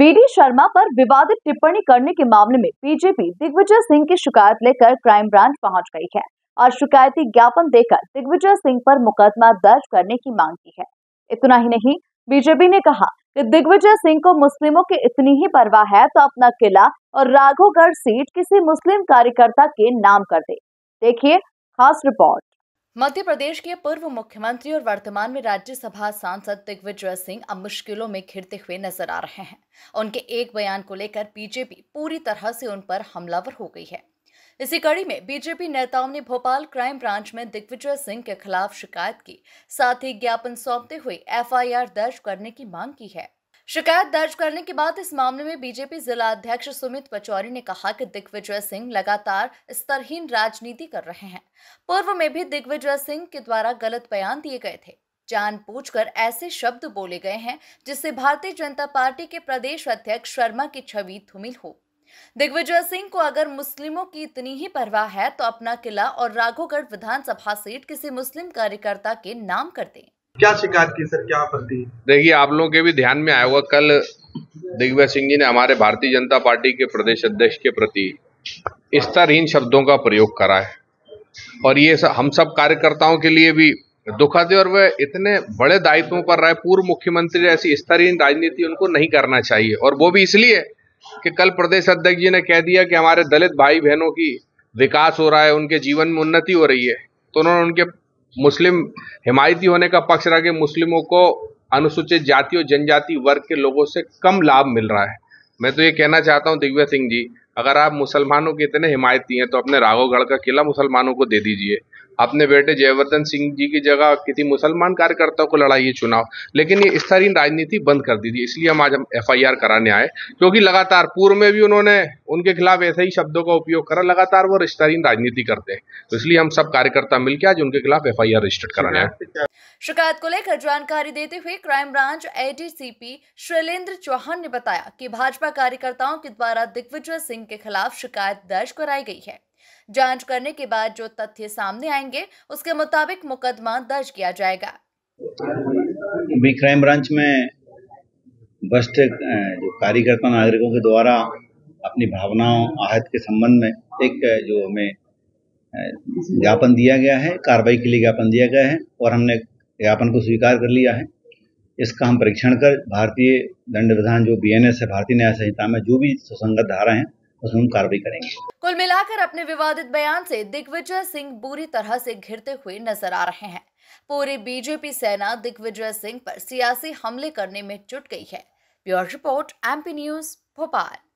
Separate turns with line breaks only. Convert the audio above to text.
BD Sharma पर विवादित टिप्पणी करने के मामले में बीजेपी दिग्विजय सिंह की शिकायत लेकर क्राइम ब्रांच पहुंच गई है और शिकायती ज्ञापन देकर दिग्विजय सिंह पर मुकदमा दर्ज करने की मांग की है इतना ही नहीं बीजेपी ने कहा कि दिग्विजय सिंह को मुस्लिमों की इतनी ही परवाह है तो अपना किला और राघोगढ़ सीट किसी मुस्लिम कार्यकर्ता के नाम कर दे देखिए खास रिपोर्ट
मध्य प्रदेश के पूर्व मुख्यमंत्री और वर्तमान में राज्यसभा सांसद दिग्विजय सिंह अब मुश्किलों में घिरते हुए नजर आ रहे हैं उनके एक बयान को लेकर बीजेपी पूरी तरह से उन पर हमलावर हो गई है इसी कड़ी में बीजेपी नेताओं ने भोपाल क्राइम ब्रांच में दिग्विजय सिंह के खिलाफ शिकायत की साथ ही ज्ञापन सौंपते हुए एफआईआर दर्ज करने की मांग की है शिकायत दर्ज करने के बाद इस मामले में बीजेपी जिला अध्यक्ष सुमित पचौरी ने कहा कि दिग्विजय सिंह लगातार स्तरहीन राजनीति कर रहे हैं पूर्व में भी दिग्विजय सिंह के द्वारा गलत बयान दिए गए थे जानबूझकर ऐसे शब्द बोले गए हैं जिससे भारतीय जनता पार्टी के प्रदेश अध्यक्ष शर्मा की छवि धूमिल हो दिग्विजय सिंह को अगर मुस्लिमों की इतनी ही परवाह है तो अपना किला और राघोगढ़ विधानसभा सीट किसी मुस्लिम कार्यकर्ता के नाम कर दें
क्या शिकायत की सर क्या आपत्ति देखिए आप लोगों के भी ध्यान में आया होगा कल दिग्विजय सिंह जी ने हमारे भारतीय जनता पार्टी के प्रदेश अध्यक्ष के प्रति स्तरहीन शब्दों का प्रयोग करा है और ये सब हम सब कार्यकर्ताओं के लिए भी दुखद है और वह इतने बड़े दायित्वों पर रहे पूर्व मुख्यमंत्री ऐसी स्तरहीन राजनीति उनको नहीं करना चाहिए और वो भी इसलिए कि कल प्रदेश अध्यक्ष जी ने कह दिया कि हमारे दलित भाई बहनों की विकास हो रहा है उनके जीवन में उन्नति हो रही है तो उन्होंने उनके मुस्लिम हिमायती होने का पक्ष रहा मुस्लिमों को अनुसूचित जाति और जनजाति वर्ग के लोगों से कम लाभ मिल रहा है मैं तो ये कहना चाहता हूँ दिग्विजय सिंह जी अगर आप मुसलमानों के इतने हिमायती हैं तो अपने राघोगढ़ का किला मुसलमानों को दे दीजिए अपने बेटे जयवर्धन सिंह जी की जगह किसी मुसलमान कार्यकर्ता को लड़ाई ये चुनाव लेकिन ये स्तरीन राजनीति बंद कर दी थी इसलिए हम आज हम एफ कराने आए क्योंकि लगातार पूर्व में भी उन्होंने उनके खिलाफ ऐसे ही शब्दों का उपयोग करा लगातार वो स्तरीन राजनीति करते हैं तो इसलिए हम सब कार्यकर्ता मिलकर आज उनके खिलाफ एफ रजिस्टर कराने
आए
शिकायत को लेकर जानकारी देते हुए crime branch ADCP Shailendra Chauhan ने बताया कि भाजपा कार्यकर्ताओं के द्वारा दिग्विजय सिंह के खिलाफ शिकायत दर्ज कराई गई है जांच करने के बाद जो तथ्य सामने आएंगे उसके मुताबिक मुकदमा दर्ज किया जाएगा
अभी क्राइम ब्रांच में भ्रष्ट जो कार्यकर्ता नागरिकों के द्वारा अपनी भावनाओं आहत के संबंध में एक जो हमें ज्ञापन दिया गया है कार्रवाई के लिए ज्ञापन दिया गया है और हमने ज्ञापन को स्वीकार कर लिया है इसका हम परीक्षण कर भारतीय दंड विधान जो बी है भारतीय न्याय संहिता में जो भी सुसंगत धारा हैं हम कार्रवाई करेंगे
कुल मिलाकर अपने विवादित बयान से दिग्विजय सिंह बुरी तरह से घिरते हुए नजर आ रहे हैं पूरी बीजेपी सेना दिग्विजय सिंह पर सियासी हमले करने में जुट गई है bureau report
MP news Bhopal